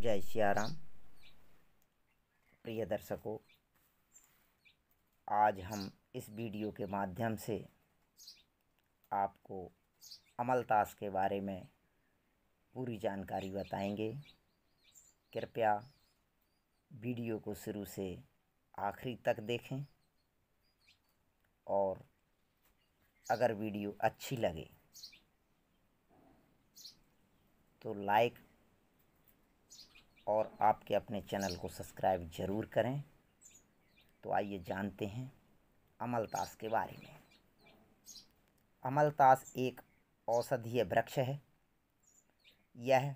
जय सियाराम प्रिय दर्शकों आज हम इस वीडियो के माध्यम से आपको अमलतास के बारे में पूरी जानकारी बताएंगे कृपया वीडियो को शुरू से आखिरी तक देखें और अगर वीडियो अच्छी लगे तो लाइक और आपके अपने चैनल को सब्सक्राइब ज़रूर करें तो आइए जानते हैं अमलतास के बारे में अमलतास एक औषधीय वृक्ष है यह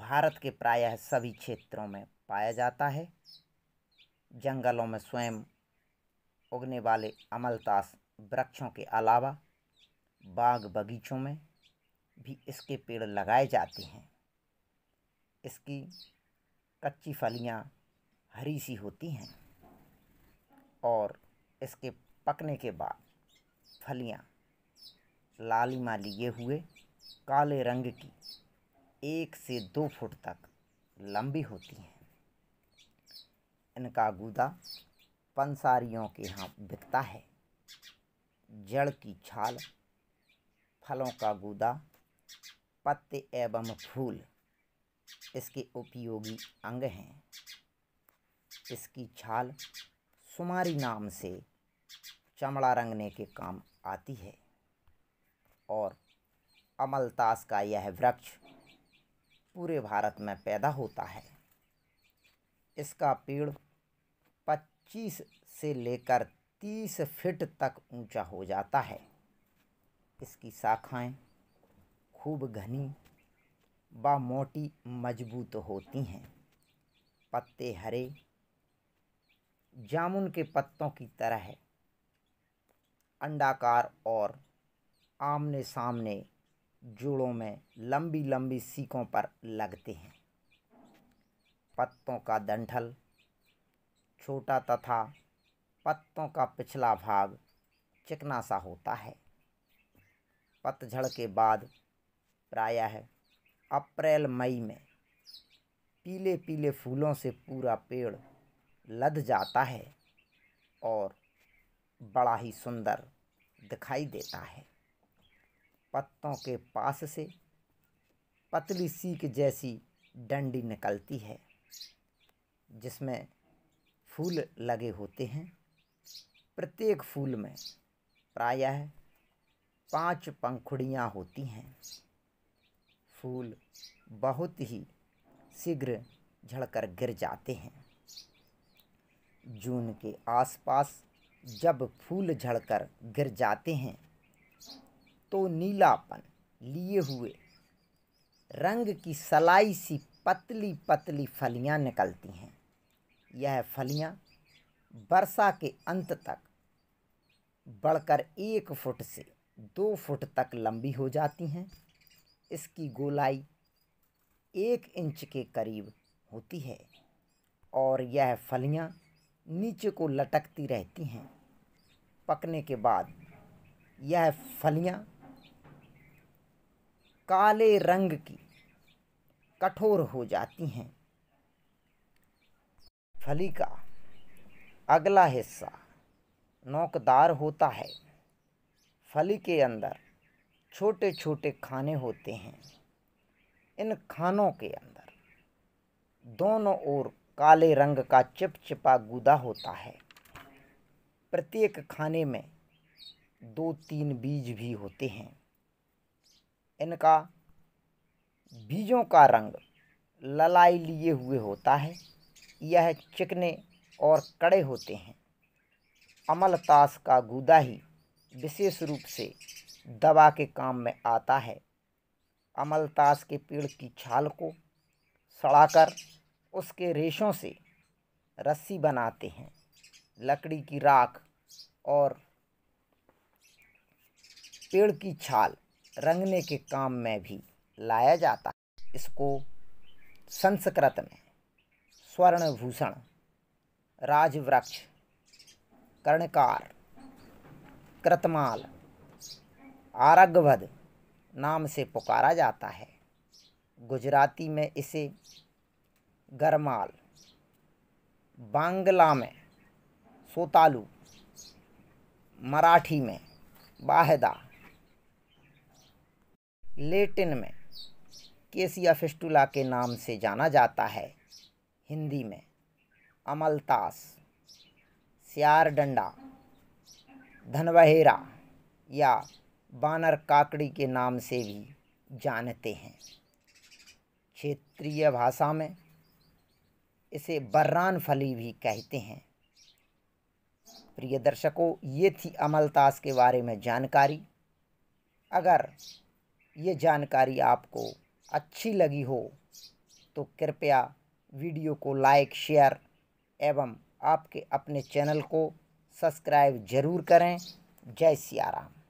भारत के प्रायः सभी क्षेत्रों में पाया जाता है जंगलों में स्वयं उगने वाले अमलतास वृक्षों के अलावा बाग बगीचों में भी इसके पेड़ लगाए जाते हैं इसकी कच्ची फलियां हरी सी होती हैं और इसके पकने के बाद फलियां लालिमा लिए हुए काले रंग की एक से दो फुट तक लंबी होती हैं इनका गूदा पंसारियों के यहाँ बिकता है जड़ की छाल फलों का गूदा पत्ते एवं फूल इसके उपयोगी अंग हैं इसकी छाल सुमारी नाम से चमड़ा रंगने के काम आती है और अमलतास का यह वृक्ष पूरे भारत में पैदा होता है इसका पेड़ 25 से लेकर 30 फीट तक ऊंचा हो जाता है इसकी शाखाएं खूब घनी व मोटी मजबूत होती हैं पत्ते हरे जामुन के पत्तों की तरह है अंडाकार और आमने सामने जोड़ों में लंबी लंबी सीकों पर लगते हैं पत्तों का डंठल छोटा तथा पत्तों का पिछला भाग चिकना सा होता है पतझड़ के बाद प्रायः अप्रैल मई में पीले पीले फूलों से पूरा पेड़ लद जाता है और बड़ा ही सुंदर दिखाई देता है पत्तों के पास से पतली सीख जैसी डंडी निकलती है जिसमें फूल लगे होते हैं प्रत्येक फूल में प्रायः पांच पंखुड़ियाँ होती हैं फूल बहुत ही शीघ्र झड़कर गिर जाते हैं जून के आसपास जब फूल झड़कर गिर जाते हैं तो नीलापन लिए हुए रंग की सलाई सी पतली पतली फलियां निकलती हैं यह फलियां वर्षा के अंत तक बढ़कर एक फुट से दो फुट तक लंबी हो जाती हैं इसकी गोलाई एक इंच के करीब होती है और यह फलियां नीचे को लटकती रहती हैं पकने के बाद यह फलियां काले रंग की कठोर हो जाती हैं फली का अगला हिस्सा नोकदार होता है फली के अंदर छोटे छोटे खाने होते हैं इन खानों के अंदर दोनों ओर काले रंग का चिपचिपा गूदा होता है प्रत्येक खाने में दो तीन बीज भी होते हैं इनका बीजों का रंग ललाई लिए हुए होता है यह चिकने और कड़े होते हैं अमलतास का गूदा ही विशेष रूप से दवा के काम में आता है अमलतास के पेड़ की छाल को सड़ाकर उसके रेशों से रस्सी बनाते हैं लकड़ी की राख और पेड़ की छाल रंगने के काम में भी लाया जाता है इसको संस्कृत में स्वर्णभूषण राजवृक्ष कर्णकार कृतमाल आरग्यवध नाम से पुकारा जाता है गुजराती में इसे गरमाल बांग्ला में सोतालू मराठी में बाहदा लेटिन में केसिया फिस्टुला के नाम से जाना जाता है हिंदी में अमलतास सियार डंडा या बानर काकड़ी के नाम से भी जानते हैं क्षेत्रीय भाषा में इसे बर्रान फली भी कहते हैं प्रिय दर्शकों ये थी अमलतास के बारे में जानकारी अगर ये जानकारी आपको अच्छी लगी हो तो कृपया वीडियो को लाइक शेयर एवं आपके अपने चैनल को सब्सक्राइब ज़रूर करें जय सियाराम